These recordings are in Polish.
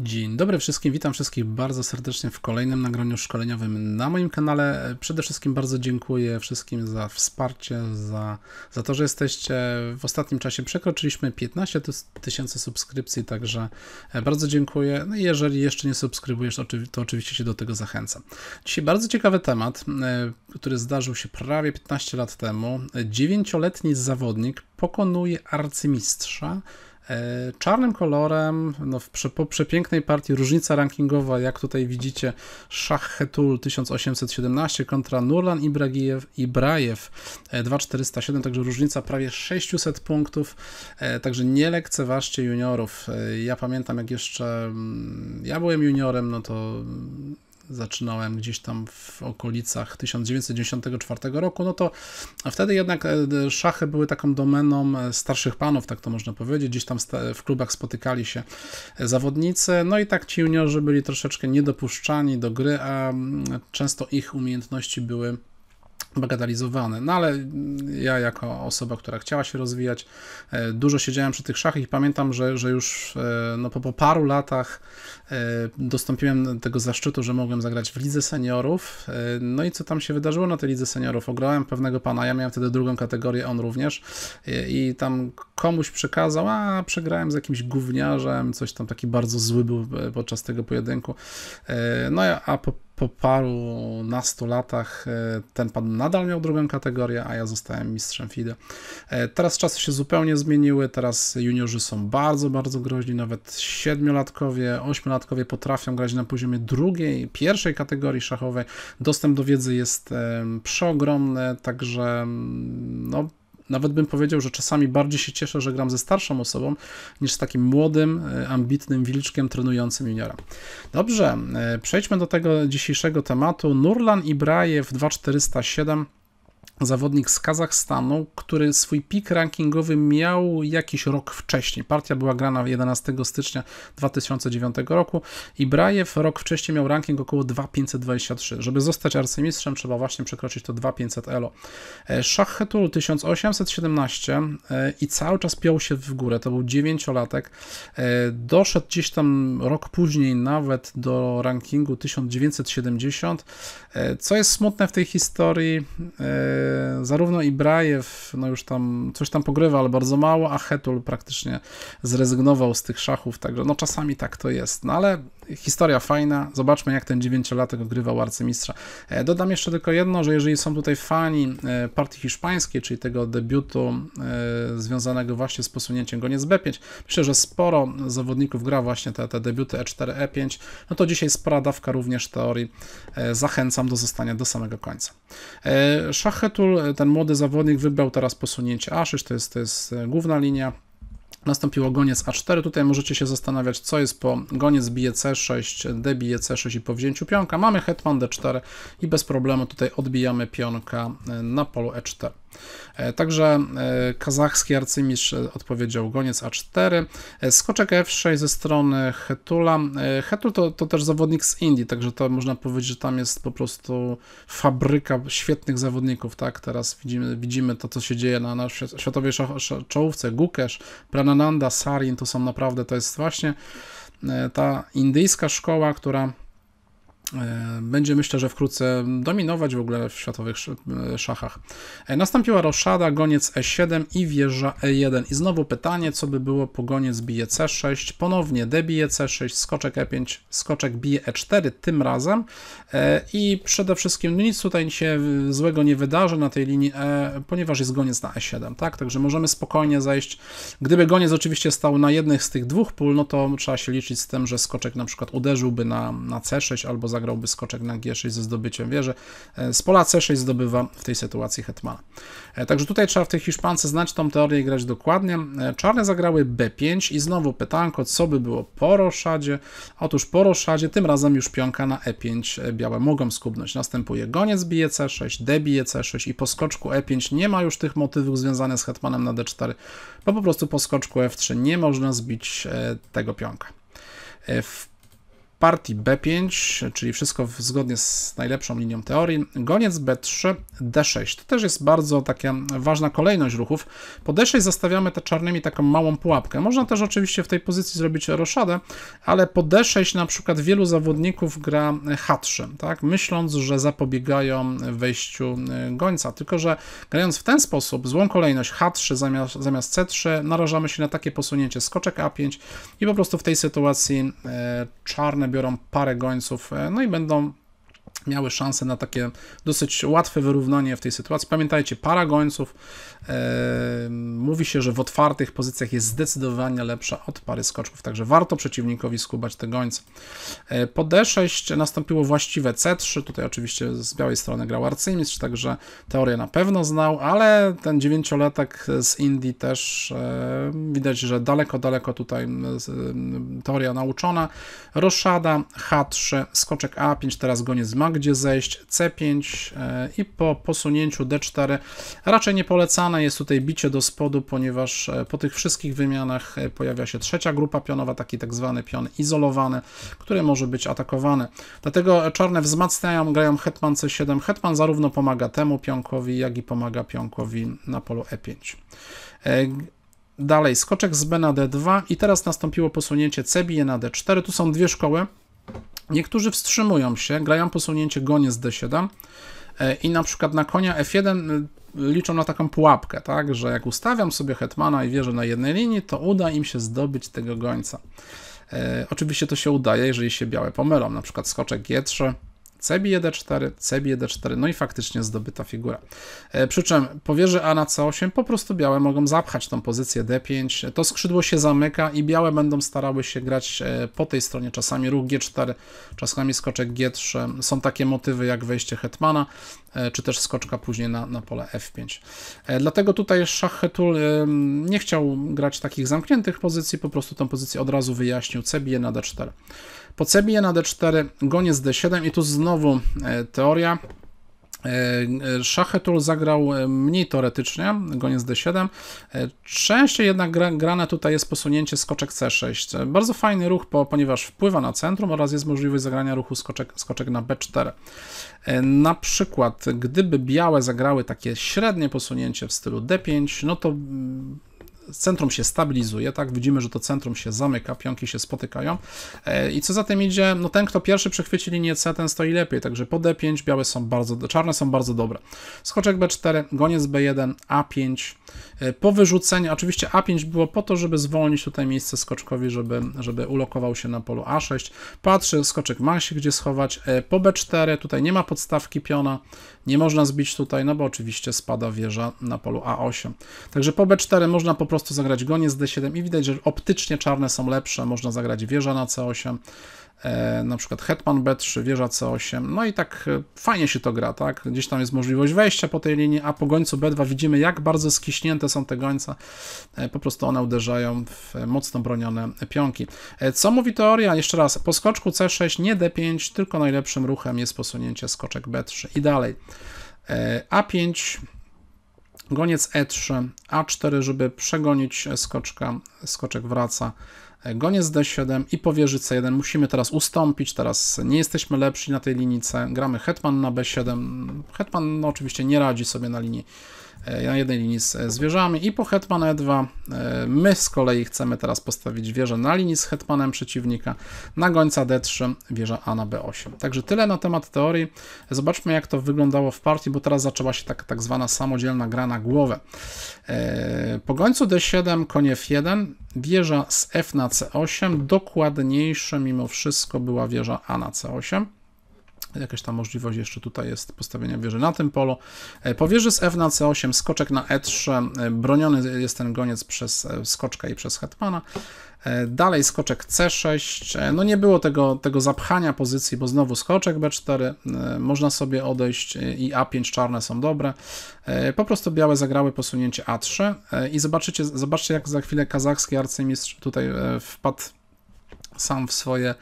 Dzień dobry wszystkim, witam wszystkich bardzo serdecznie w kolejnym nagraniu szkoleniowym na moim kanale. Przede wszystkim bardzo dziękuję wszystkim za wsparcie, za, za to, że jesteście. W ostatnim czasie przekroczyliśmy 15 tysięcy subskrypcji, także e, bardzo dziękuję. No i jeżeli jeszcze nie subskrybujesz, to oczywiście się do tego zachęcam. Dzisiaj bardzo ciekawy temat, e, który zdarzył się prawie 15 lat temu. E, dziewięcioletni zawodnik pokonuje arcymistrza E, czarnym kolorem, no w, po przepięknej partii, różnica rankingowa, jak tutaj widzicie, Szach Hetul 1817 kontra Nurlan Ibragijew, Ibrajew 2407, e, także różnica prawie 600 punktów, e, także nie lekceważcie juniorów. Ja pamiętam, jak jeszcze mm, ja byłem juniorem, no to zaczynałem gdzieś tam w okolicach 1994 roku, no to wtedy jednak e, szachy były taką domeną e, starszych panów, tak to można powiedzieć. Gdzieś tam w klubach spotykali się e, zawodnicy, no i tak ci juniorzy byli troszeczkę niedopuszczani do gry, a często ich umiejętności były bagatelizowane. No ale ja jako osoba, która chciała się rozwijać, e, dużo siedziałem przy tych szachach i pamiętam, że, że już e, no, po, po paru latach e, dostąpiłem tego zaszczytu, że mogłem zagrać w Lidze Seniorów. No i co tam się wydarzyło na tej Lidze Seniorów? Ograłem pewnego pana, ja miałem wtedy drugą kategorię, on również i tam komuś przekazał, a przegrałem z jakimś gówniarzem, coś tam taki bardzo zły był podczas tego pojedynku. No a po po paru nastu latach e, ten pan nadal miał drugą kategorię, a ja zostałem mistrzem FIDE. E, teraz czasy się zupełnie zmieniły, teraz juniorzy są bardzo, bardzo groźni, nawet siedmiolatkowie, ośmiolatkowie potrafią grać na poziomie drugiej, pierwszej kategorii szachowej. Dostęp do wiedzy jest przeogromny, także mm, no, nawet bym powiedział, że czasami bardziej się cieszę, że gram ze starszą osobą, niż z takim młodym, e, ambitnym wilczkiem trenującym juniora. Dobrze, e, przejdźmy do tego dzisiejszego tematu. Nurlan Ibrajew 2407 zawodnik z Kazachstanu, który swój pik rankingowy miał jakiś rok wcześniej. Partia była grana 11 stycznia 2009 roku i Brajew rok wcześniej miał ranking około 2523. Żeby zostać arcymistrzem, trzeba właśnie przekroczyć to 2500 elo. E, Szach Hetul 1817 e, i cały czas piął się w górę, to był 9-latek. E, doszedł gdzieś tam rok później nawet do rankingu 1970, co jest smutne w tej historii zarówno Ibrajew, no już tam coś tam pogrywa, ale bardzo mało, a Hetul praktycznie zrezygnował z tych szachów, także no czasami tak to jest, no ale historia fajna, zobaczmy jak ten dziewięciolatek odgrywał arcymistrza. E, dodam jeszcze tylko jedno, że jeżeli są tutaj fani e, partii hiszpańskiej, czyli tego debiutu e, związanego właśnie z posunięciem goniec B5, myślę, że sporo zawodników gra właśnie te, te debiuty E4, E5, no to dzisiaj spora dawka również teorii. Zachęcam do zostania do samego końca. Szachetul, ten młody zawodnik, wybrał teraz posunięcie A6, to jest, to jest główna linia, Nastąpiło goniec A4. Tutaj możecie się zastanawiać, co jest po goniec bije C6, D bije C6 i po wzięciu pionka. Mamy hetman D4 i bez problemu tutaj odbijamy pionka e, na polu E4. E, także e, kazachski arcymistrz odpowiedział goniec A4, e, skoczek F6 ze strony Hetula. Hetul to, to też zawodnik z Indii, także to można powiedzieć, że tam jest po prostu fabryka świetnych zawodników, tak? Teraz widzimy, widzimy to, co się dzieje na, na światowej czołówce, Gukesz, Pranananda, Sarin, to są naprawdę, to jest właśnie ta indyjska szkoła, która E, będzie myślę, że wkrótce dominować w ogóle w światowych e, szachach. E, nastąpiła roszada, goniec e7 i wieża e1. I znowu pytanie, co by było po goniec bije c6, ponownie d bije c6, skoczek e5, skoczek bije e4 tym razem i przede wszystkim no nic tutaj się złego nie wydarzy na tej linii e, ponieważ jest goniec na e7, tak? Także możemy spokojnie zejść. Gdyby goniec oczywiście stał na jednych z tych dwóch pól, no to trzeba się liczyć z tym, że skoczek na przykład uderzyłby na, na c6 albo za zagrałby skoczek na G6 ze zdobyciem wieży. E, z pola C6 zdobywa w tej sytuacji hetmana. E, także tutaj trzeba w tej Hiszpance znać tą teorię i grać dokładnie. E, czarne zagrały B5 i znowu pytanko, co by było po roszadzie? Otóż po roszadzie tym razem już pionka na E5 białe mogą skubnąć. Następuje goniec bije C6, D bije C6 i po skoczku E5 nie ma już tych motywów związanych z hetmanem na D4, bo po prostu po skoczku F3 nie można zbić tego pionka. W partii B5, czyli wszystko zgodnie z najlepszą linią teorii, goniec B3, D6. To też jest bardzo taka ważna kolejność ruchów. Po D6 zostawiamy te czarnymi taką małą pułapkę. Można też oczywiście w tej pozycji zrobić roszadę, ale po D6 na przykład wielu zawodników gra H3, tak? myśląc, że zapobiegają wejściu y, gońca, tylko że grając w ten sposób, złą kolejność H3 zamiast, zamiast C3, narażamy się na takie posunięcie skoczek A5 i po prostu w tej sytuacji y, czarne nabiorą parę gońców, e, no i będą miały szansę na takie dosyć łatwe wyrównanie w tej sytuacji. Pamiętajcie, para gońców e, mówi się, że w otwartych pozycjach jest zdecydowanie lepsza od pary skoczków, także warto przeciwnikowi skubać te gońce. E, po D6 nastąpiło właściwe C3, tutaj oczywiście z białej strony grał Arcymistrz, także teorię na pewno znał, ale ten dziewięciolatek z Indii też e, widać, że daleko, daleko tutaj teoria nauczona. Roszada, H3, skoczek A5, teraz goniec ma gdzie zejść C5 e, i po posunięciu D4 raczej nie polecane jest tutaj bicie do spodu, ponieważ e, po tych wszystkich wymianach e, pojawia się trzecia grupa pionowa, taki tak zwany pion izolowany, który może być atakowany. Dlatego czarne wzmacniają, grają hetman C7. Hetman zarówno pomaga temu pionkowi, jak i pomaga pionkowi na polu E5. Dalej, skoczek z B na D2 i teraz nastąpiło posunięcie C bije na D4. Tu są dwie szkoły. Niektórzy wstrzymują się, grają posunięcie z d7 e, i na przykład na konia f1 e, liczą na taką pułapkę, tak, że jak ustawiam sobie hetmana i wierzę na jednej linii, to uda im się zdobyć tego gońca. E, oczywiście to się udaje, jeżeli się białe pomylą, na przykład skoczek g3 cbe1d4 Cebi 1 d 4 no i faktycznie zdobyta figura. E, przy czym po wieży A na C8 po prostu białe mogą zapchać tą pozycję D5, to skrzydło się zamyka i białe będą starały się grać e, po tej stronie, czasami ruch G4, czasami skoczek G3, są takie motywy jak wejście hetmana, e, czy też skoczka później na, na pole F5. Dlatego tutaj szach Hetul nie chciał grać takich zamkniętych pozycji, po prostu tą pozycję od razu wyjaśnił, CB na D4. Po na D4, goniec D7 i tu znowu e, teoria. E, e, Szachetul zagrał mniej teoretycznie, goniec D7. Częściej jednak grane tutaj jest posunięcie skoczek C6. Bardzo fajny ruch, ponieważ wpływa na centrum oraz jest możliwość zagrania ruchu skoczek, skoczek na B4. Na przykład, gdyby białe zagrały takie średnie posunięcie w stylu D5, no to mm, centrum się stabilizuje, tak? Widzimy, że to centrum się zamyka, pionki się spotykają. E, I co za tym idzie, no ten, kto pierwszy przechwyci linię C, ten stoi lepiej. Także po D5 białe są bardzo, czarne są bardzo dobre. Skoczek B4, goniec B1, A5. E, po wyrzuceniu, oczywiście A5 było po to, żeby zwolnić tutaj miejsce skoczkowi, żeby, żeby ulokował się na polu A6. Patrzy, skoczek ma się gdzie schować. E, po B4 tutaj nie ma podstawki piona, nie można zbić tutaj, no bo oczywiście spada wieża na polu A8. Także po B4 można po prostu zagrać goniec D7 i widać, że optycznie czarne są lepsze. Można zagrać wieża na C8, E, na przykład Hetman B3, wieża C8, no i tak e, fajnie się to gra, tak? Gdzieś tam jest możliwość wejścia po tej linii, a po gońcu B2 widzimy, jak bardzo skiśnięte są te gońce, po prostu one uderzają w e, mocno bronione pionki. Co mówi teoria? Jeszcze raz, po skoczku C6, nie D5, tylko najlepszym ruchem jest posunięcie skoczek B3 i dalej. A5, Goniec E3, A4, żeby przegonić e, skoczka, skoczek wraca, e, goniec D7 i powierzy C1. Musimy teraz ustąpić, teraz nie jesteśmy lepsi na tej linijce, gramy hetman na B7, hetman no, oczywiście nie radzi sobie na linii E, na jednej linii z, e, z wieżami i po hetman e2 e, my z kolei chcemy teraz postawić wieżę na linii z hetmanem przeciwnika, na gońca d3, wieża a na b8. Także tyle na temat teorii. Zobaczmy jak to wyglądało w partii, bo teraz zaczęła się tak, tak zwana samodzielna gra na głowę. Po gońcu d7, konie f1, wieża z f na c8, dokładniejsze mimo wszystko była wieża a na c8. Jakaś tam możliwość jeszcze tutaj jest postawienia wieży na tym polu. E, po wieży z F na C8, skoczek na E3, e, broniony jest ten goniec przez e, skoczka i przez hetmana. Dalej skoczek C6. No nie było tego, tego zapchania pozycji, bo znowu skoczek B4. Można sobie odejść i A5 czarne są dobre. Po prostu białe zagrały posunięcie A3 i zobaczycie, zobaczcie jak za chwilę kazachski arcymistrz tutaj wpadł sam w swoje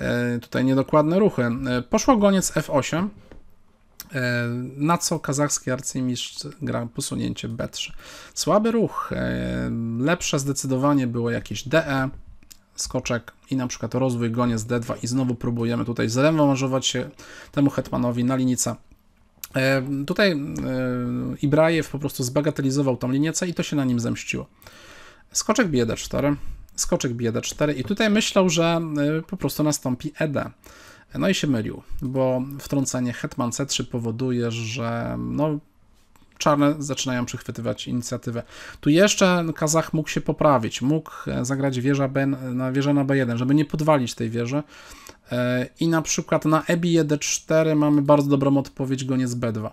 E, tutaj niedokładne ruchy. E, poszło goniec F8, e, na co kazachski arcymistrz gra posunięcie B3. Słaby ruch, lepsze zdecydowanie było jakieś DE, skoczek i na przykład rozwój goniec D2 i znowu próbujemy tutaj zrewanżować się temu hetmanowi na linicę Tutaj Ibrajew po prostu zbagatelizował tą linię C i to się na nim zemściło. Skoczek bije d4, skoczek bije d4 i tutaj myślał, że y, po prostu nastąpi ED. No i się mylił, bo wtrącenie hetman c3 powoduje, że no, czarne zaczynają przychwytywać inicjatywę. Tu jeszcze Kazach mógł się poprawić, mógł e, zagrać wieża B, na wieżę na b1, żeby nie podwalić tej wieży. E, I na przykład na e 4 e mamy bardzo dobrą odpowiedź goniec b2.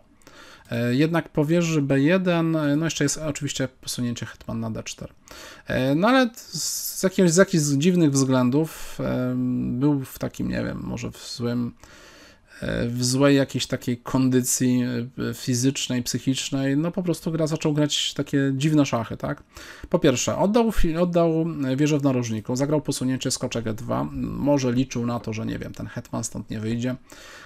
E, jednak powierzy B1, e, no jeszcze jest oczywiście posunięcie Hetman na D4. E, no ale z jakichś, z jakichś dziwnych względów był w takim, nie wiem, może w złym w złej jakiejś takiej kondycji e, fizycznej, psychicznej, no po prostu gra zaczął grać takie dziwne szachy, tak? Po pierwsze, oddał, oddał e, wieżę w narożniku, zagrał posunięcie skoczek E2, może liczył na to, że nie wiem, ten hetman stąd nie wyjdzie.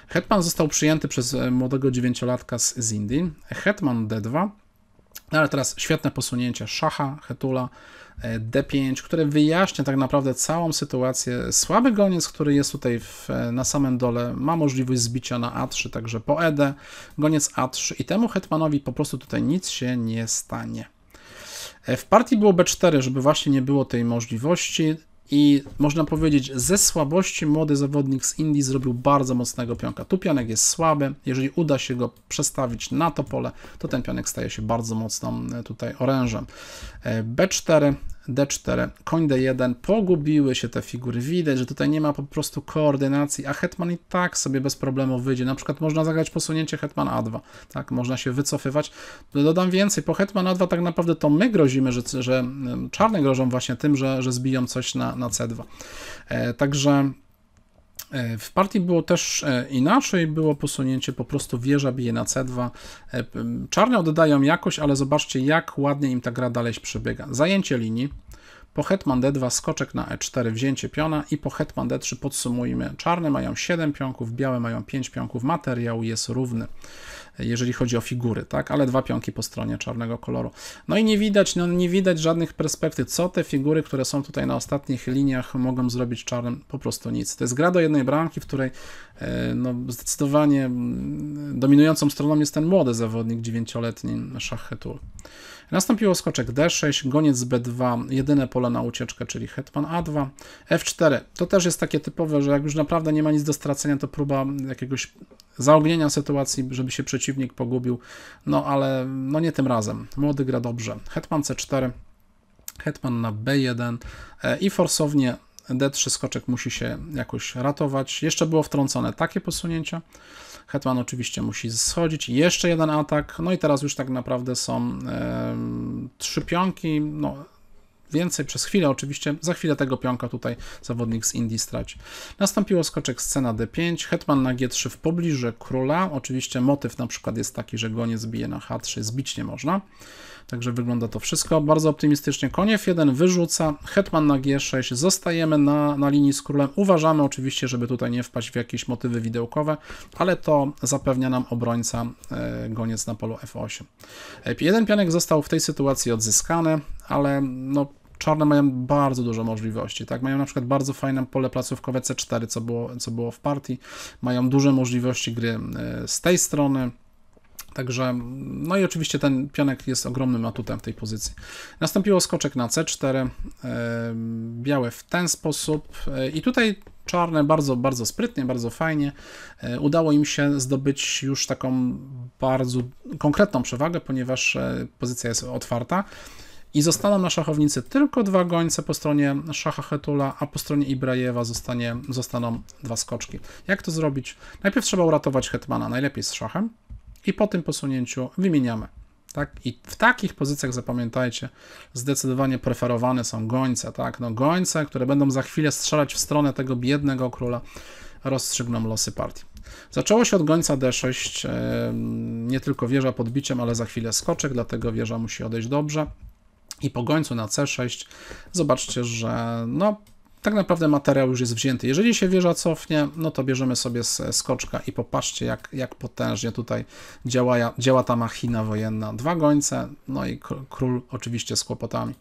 Hetman został przyjęty przez e, młodego dziewięciolatka z, z Indii, hetman D2, no ale teraz świetne posunięcie szacha, hetula, E, D5, które wyjaśnia tak naprawdę całą sytuację. Słaby goniec, który jest tutaj w, e, na samym dole, ma możliwość zbicia na A3, także po ED, goniec A3 i temu hetmanowi po prostu tutaj nic się nie stanie. E, w partii było B4, żeby właśnie nie było tej możliwości i można powiedzieć, ze słabości młody zawodnik z Indii zrobił bardzo mocnego pionka. Tu pionek jest słaby, jeżeli uda się go przestawić na to pole, to ten pionek staje się bardzo mocną e, tutaj orężem. E, B4, d4, koń d1, pogubiły się te figury, widać, że tutaj nie ma po prostu koordynacji, a hetman i tak sobie bez problemu wyjdzie, na przykład można zagrać posunięcie hetman a2, tak, można się wycofywać, no, dodam więcej, po hetman a2 tak naprawdę to my grozimy, że, że czarne grożą właśnie tym, że, że zbiją coś na, na c2, e, także E, w partii było też e, inaczej, było posunięcie po prostu wieża bije na C2. E, Czarni oddają jakość, ale zobaczcie jak ładnie im ta gra dalej przebiega. Zajęcie linii, po hetman D2 skoczek na E4, wzięcie piona i po hetman D3 podsumujmy. Czarne mają 7 pionków, białe mają 5 pionków, materiał jest równy jeżeli chodzi o figury, tak? Ale dwa pionki po stronie czarnego koloru. No i nie widać, no nie widać żadnych perspektyw, co te figury, które są tutaj na ostatnich liniach, mogą zrobić czarnym, po prostu nic. To jest gra do jednej bramki, w której e, no, zdecydowanie mm, dominującą stroną jest ten młody zawodnik, dziewięcioletni Szach Hetul. Nastąpiło skoczek D6, goniec B2, jedyne pole na ucieczkę, czyli hetman A2, F4. To też jest takie typowe, że jak już naprawdę nie ma nic do stracenia, to próba jakiegoś zaognienia sytuacji, żeby się przeciwnik pogubił, no ale no nie tym razem. Młody gra dobrze. Hetman C4, Hetman na B1 e, i forsownie D3 skoczek musi się jakoś ratować. Jeszcze było wtrącone takie posunięcia. Hetman oczywiście musi schodzić. Jeszcze jeden atak. No i teraz już tak naprawdę są e, trzy pionki. No, więcej przez chwilę oczywiście, za chwilę tego pionka tutaj zawodnik z Indii straci. Nastąpiło skoczek scena d5, hetman na g3 w pobliżu króla, oczywiście motyw na przykład jest taki, że goniec bije na h3, zbić nie można. Także wygląda to wszystko bardzo optymistycznie. Konie 1 wyrzuca, hetman na G6, zostajemy na, na linii z królem. Uważamy oczywiście, żeby tutaj nie wpaść w jakieś motywy widełkowe, ale to zapewnia nam obrońca e, goniec na polu F8. E, jeden pianek został w tej sytuacji odzyskany, ale no, czarne mają bardzo dużo możliwości, tak? Mają na przykład bardzo fajne pole placówkowe C4, co było, co było w partii. Mają duże możliwości gry e, z tej strony. Także, no i oczywiście ten pionek jest ogromnym atutem w tej pozycji. Nastąpiło skoczek na C4, e, białe w ten sposób e, i tutaj czarne bardzo, bardzo sprytnie, bardzo fajnie. E, udało im się zdobyć już taką bardzo konkretną przewagę, ponieważ pozycja jest otwarta. I zostaną na szachownicy tylko dwa gońce po stronie szacha Hetula, a po stronie Ibrajewa zostanie, zostaną dwa skoczki. Jak to zrobić? Najpierw trzeba uratować hetmana, najlepiej z szachem, i po tym posunięciu wymieniamy. Tak? I w takich pozycjach zapamiętajcie, zdecydowanie preferowane są gońce. Tak? No, gońce, które będą za chwilę strzelać w stronę tego biednego króla, rozstrzygną losy partii. Zaczęło się od gońca D6, nie tylko wieża podbiciem, ale za chwilę skoczek, dlatego wieża musi odejść dobrze. I po gońcu na C6 zobaczcie, że no, tak naprawdę materiał już jest wzięty. Jeżeli się wieża cofnie, no to bierzemy sobie skoczka i popatrzcie, jak, jak potężnie tutaj działa, działa ta machina wojenna. Dwa gońce, no i król oczywiście z kłopotami.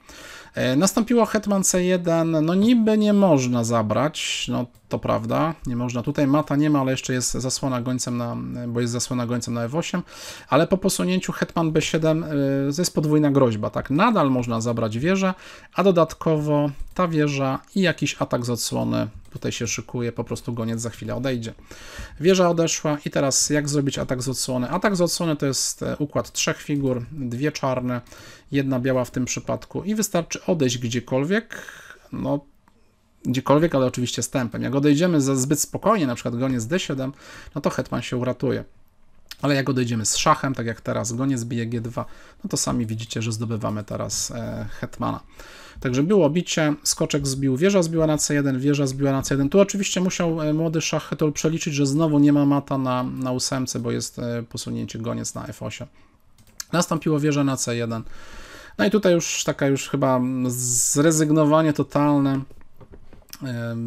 E, nastąpiło Hetman C1, no niby nie można zabrać, no to prawda, nie można. Tutaj mata nie ma, ale jeszcze jest zasłona gońcem na, bo jest zasłona gońcem na F8, ale po posunięciu Hetman B7 y, jest podwójna groźba, tak? Nadal można zabrać wieżę, a dodatkowo ta wieża i jakiś atak z odsłony tutaj się szykuje, po prostu goniec za chwilę odejdzie. Wieża odeszła i teraz jak zrobić atak z odsłony? Atak z odsłony to jest e, układ trzech figur, dwie czarne, jedna biała w tym przypadku i wystarczy odejść gdziekolwiek, no gdziekolwiek, ale oczywiście z tempem. Jak odejdziemy za zbyt spokojnie, na przykład goniec z d7, no to hetman się uratuje. Ale jak odejdziemy z szachem, tak jak teraz, goniec bije g2, no to sami widzicie, że zdobywamy teraz e, hetmana. Także było bicie, skoczek zbił, wieża zbiła na c1, wieża zbiła na c1. Tu oczywiście musiał e, młody szach hetol przeliczyć, że znowu nie ma mata na, na ósemce, bo jest e, posunięcie goniec na f8. Nastąpiło wieża na c1. No i tutaj już taka już chyba zrezygnowanie totalne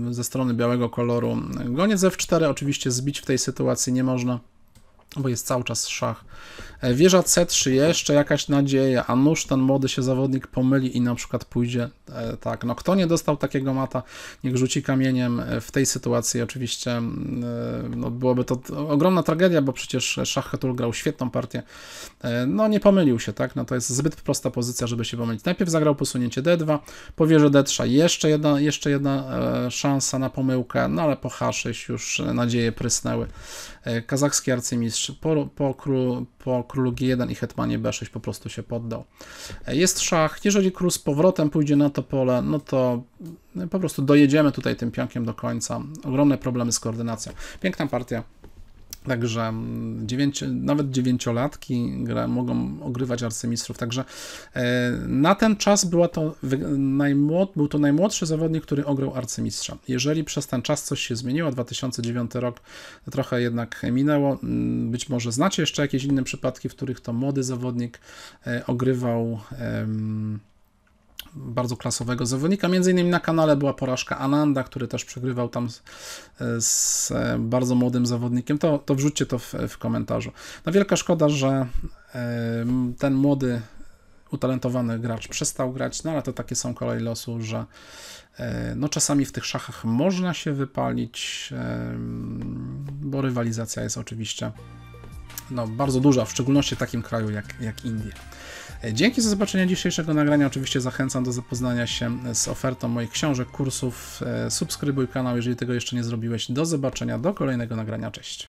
ze strony białego koloru. Goniec F4 oczywiście zbić w tej sytuacji nie można bo jest cały czas szach. E, wieża C3 jeszcze jakaś nadzieja, a nuż ten młody się zawodnik pomyli i na przykład pójdzie e, tak. No kto nie dostał takiego mata, niech rzuci kamieniem e, w tej sytuacji. Oczywiście mm, no, byłoby to ogromna tragedia, bo przecież szach Hetul grał świetną partię. no nie pomylił się, tak? No to jest zbyt prosta pozycja, żeby się pomylić. Najpierw zagrał posunięcie D2, po wieży D3 jeszcze jedna, jeszcze jedna szansa na pomyłkę, no ale po H6 już nadzieje prysnęły. E, kazachski arcymistrz po, po, król, po królu G1 i hetmanie B6 po prostu się poddał. E, jest szach. Jeżeli król z powrotem pójdzie na to pole, no to e, po prostu dojedziemy tutaj tym pionkiem do końca. Ogromne problemy z koordynacją. Piękna partia. Także mm, dziewięci nawet dziewięciolatki gra, mogą ogrywać arcymistrzów. Także e, na ten czas była to najmłod, był to najmłodszy zawodnik, który ograł arcymistrza. Jeżeli przez ten czas coś się zmieniło, 2009 rok trochę jednak minęło, mm, być może znacie jeszcze jakieś inne przypadki, w których to młody zawodnik e, ogrywał bardzo klasowego zawodnika. Między innymi na kanale była porażka Ananda, który też przegrywał tam z, z e, bardzo młodym zawodnikiem. To, to wrzućcie to w, w komentarzu. No wielka szkoda, że e, ten młody utalentowany gracz przestał grać, no ale to takie są kolej losu, że e, no czasami w tych szachach można się wypalić, bo rywalizacja jest oczywiście no, bardzo duża, w szczególności w takim kraju jak, jak Indie. E, dzięki za zobaczenie dzisiejszego nagrania. Oczywiście zachęcam do zapoznania się e, z ofertą moich książek, kursów. E, subskrybuj kanał, jeżeli tego jeszcze nie zrobiłeś. Do zobaczenia, do kolejnego nagrania. Cześć.